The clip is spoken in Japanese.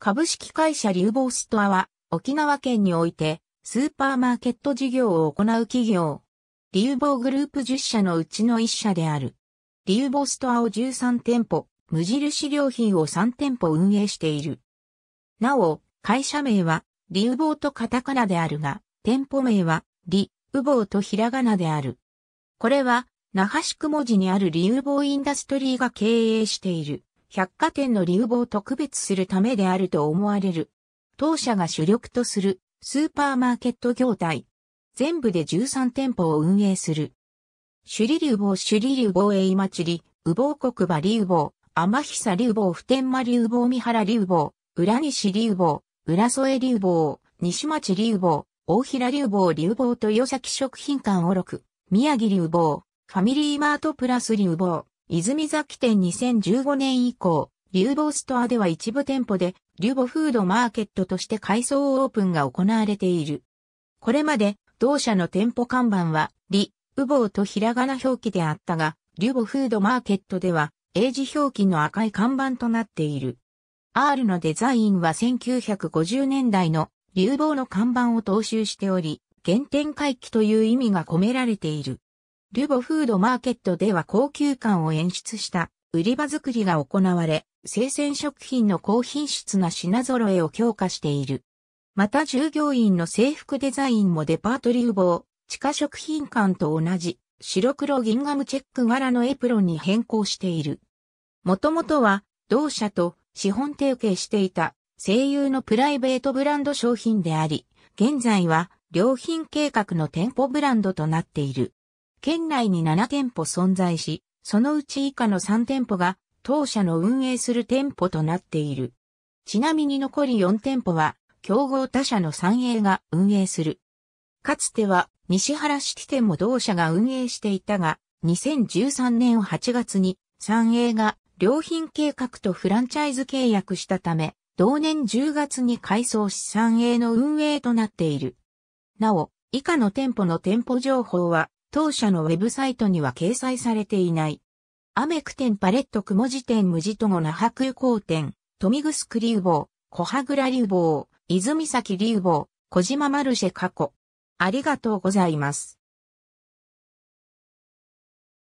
株式会社リュウボウストアは、沖縄県において、スーパーマーケット事業を行う企業。リュウボウグループ10社のうちの1社である。リュウボウストアを13店舗、無印良品を3店舗運営している。なお、会社名は、リュウボウとカタカナであるが、店舗名は、リ、ウボウとひらがなである。これは、那覇区文字にあるリュウボウインダストリーが経営している。百貨店の流房特別するためであると思われる。当社が主力とするスーパーマーケット業態。全部で13店舗を運営する。首里流房首里流房栄祭り、羽房国場流房、天久流房普天間流房三原流房、裏西流房、浦添流房、西町流房、大平流房流房豊崎食品館おろく、宮城流房、ファミリーマートプラス流房。泉崎店2015年以降、流房ストアでは一部店舗で、流ボフードマーケットとして改装オープンが行われている。これまで、同社の店舗看板は、リ、ウボウとひらがな表記であったが、リュボフードマーケットでは、英字表記の赤い看板となっている。R のデザインは1950年代のボ房の看板を踏襲しており、原点回帰という意味が込められている。ルボフードマーケットでは高級感を演出した売り場作りが行われ、生鮮食品の高品質な品揃えを強化している。また従業員の制服デザインもデパート流房、地下食品館と同じ白黒ギンガムチェック柄のエプロンに変更している。もともとは同社と資本提携していた声優のプライベートブランド商品であり、現在は良品計画の店舗ブランドとなっている。県内に7店舗存在し、そのうち以下の3店舗が当社の運営する店舗となっている。ちなみに残り4店舗は競合他社の3営が運営する。かつては西原式店も同社が運営していたが、2013年8月に3営が良品計画とフランチャイズ契約したため、同年10月に改装し3営の運営となっている。なお、以下の店舗の店舗情報は当社のウェブサイトには掲載されていない。アメクテンパレットくも字店無字とご那覇空港店、トミグスクリューボー、コハグラリューボー、泉崎リューボー、小島マルシェ過去。ありがとうございます。